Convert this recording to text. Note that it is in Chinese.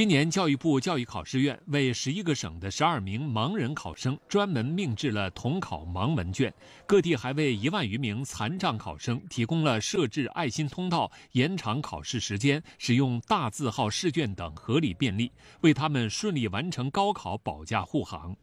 今年，教育部教育考试院为十一个省的十二名盲人考生专门命制了统考盲文卷，各地还为一万余名残障考生提供了设置爱心通道、延长考试时间、使用大字号试卷等合理便利，为他们顺利完成高考保驾护航。